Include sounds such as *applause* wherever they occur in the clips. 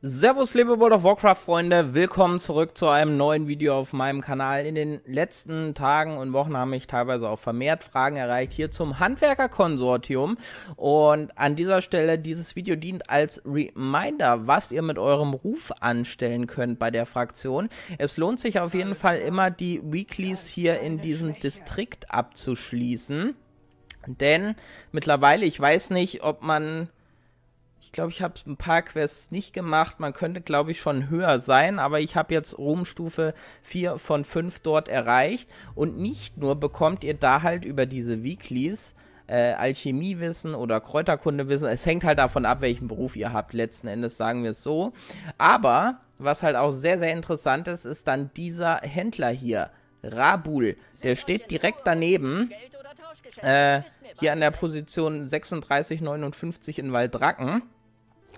Servus liebe World of Warcraft Freunde, willkommen zurück zu einem neuen Video auf meinem Kanal. In den letzten Tagen und Wochen haben mich teilweise auch vermehrt Fragen erreicht hier zum Handwerkerkonsortium und an dieser Stelle dieses Video dient als Reminder, was ihr mit eurem Ruf anstellen könnt bei der Fraktion. Es lohnt sich auf jeden Fall immer die Weeklies hier in diesem Distrikt abzuschließen, denn mittlerweile, ich weiß nicht, ob man ich glaube, ich habe ein paar Quests nicht gemacht. Man könnte, glaube ich, schon höher sein, aber ich habe jetzt Ruhmstufe 4 von 5 dort erreicht. Und nicht nur bekommt ihr da halt über diese Weeklies äh, Alchemiewissen oder Kräuterkundewissen. Es hängt halt davon ab, welchen Beruf ihr habt. Letzten Endes sagen wir es so. Aber was halt auch sehr, sehr interessant ist, ist dann dieser Händler hier. Rabul. Der steht direkt daneben. Äh, hier an der Position 36,59 in Waldracken.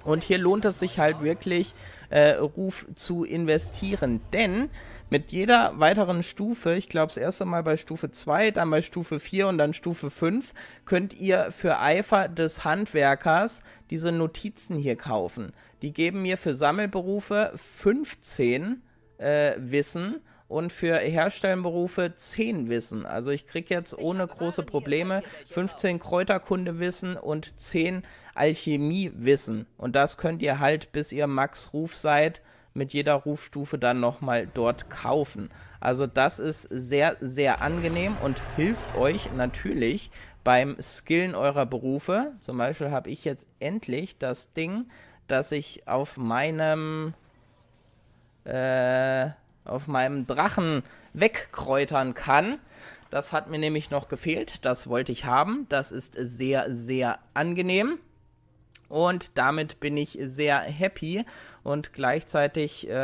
Und hier lohnt es sich halt wirklich, äh, Ruf zu investieren. Denn mit jeder weiteren Stufe, ich glaube das erste Mal bei Stufe 2, dann bei Stufe 4 und dann Stufe 5, könnt ihr für Eifer des Handwerkers diese Notizen hier kaufen. Die geben mir für Sammelberufe 15 äh, Wissen und für Herstellenberufe 10 Wissen. Also ich kriege jetzt ohne große Probleme 15 Kräuterkundewissen und 10 Alchemiewissen. Und das könnt ihr halt, bis ihr Max-Ruf seid, mit jeder Rufstufe dann nochmal dort kaufen. Also das ist sehr, sehr angenehm und hilft euch natürlich beim Skillen eurer Berufe. Zum Beispiel habe ich jetzt endlich das Ding, dass ich auf meinem... Äh, auf meinem Drachen wegkräutern kann. Das hat mir nämlich noch gefehlt. Das wollte ich haben. Das ist sehr, sehr angenehm. Und damit bin ich sehr happy. Und gleichzeitig, äh,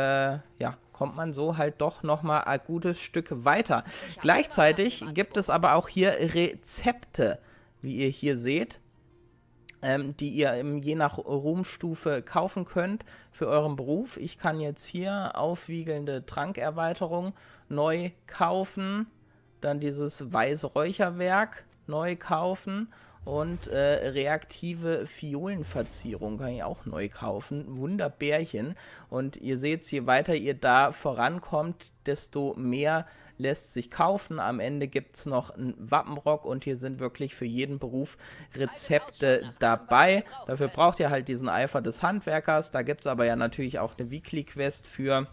ja, kommt man so halt doch nochmal ein gutes Stück weiter. Gleichzeitig gibt es aber auch hier Rezepte, wie ihr hier seht ähm, die ihr im, je nach Ruhmstufe kaufen könnt für euren Beruf. Ich kann jetzt hier aufwiegelnde Trankerweiterung neu kaufen, dann dieses weiße Räucherwerk neu kaufen und äh, reaktive Violenverzierung kann ich auch neu kaufen. Wunderbärchen. Und ihr seht, je weiter ihr da vorankommt, desto mehr lässt sich kaufen. Am Ende gibt es noch einen Wappenrock und hier sind wirklich für jeden Beruf Rezepte dabei. Dafür braucht ihr halt diesen Eifer des Handwerkers. Da gibt es aber ja natürlich auch eine Weekly Quest für.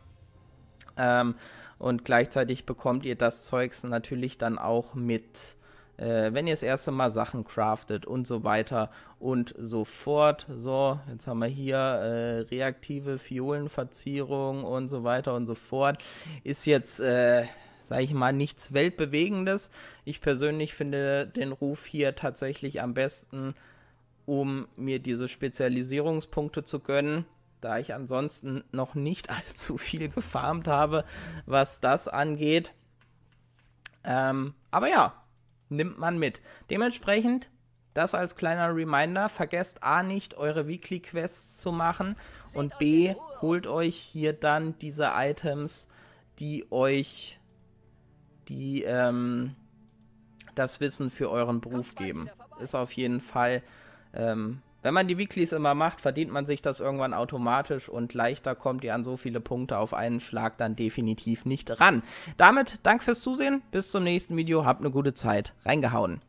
Ähm, und gleichzeitig bekommt ihr das Zeugs natürlich dann auch mit äh, wenn ihr das erste Mal Sachen craftet und so weiter und so fort. So, jetzt haben wir hier äh, reaktive Violenverzierung und so weiter und so fort. Ist jetzt, äh, sage ich mal, nichts Weltbewegendes. Ich persönlich finde den Ruf hier tatsächlich am besten, um mir diese Spezialisierungspunkte zu gönnen da ich ansonsten noch nicht *laughs* allzu viel gefarmt habe, was das angeht. Ähm, aber ja, nimmt man mit. Dementsprechend das als kleiner Reminder. Vergesst A nicht, eure Weekly Quests zu machen und B holt euch hier dann diese Items, die euch die ähm, das Wissen für euren Beruf geben. Ist auf jeden Fall ähm, wenn man die Weeklies immer macht, verdient man sich das irgendwann automatisch und leichter kommt ihr an so viele Punkte auf einen Schlag dann definitiv nicht ran. Damit, danke fürs Zusehen, bis zum nächsten Video, habt eine gute Zeit, reingehauen.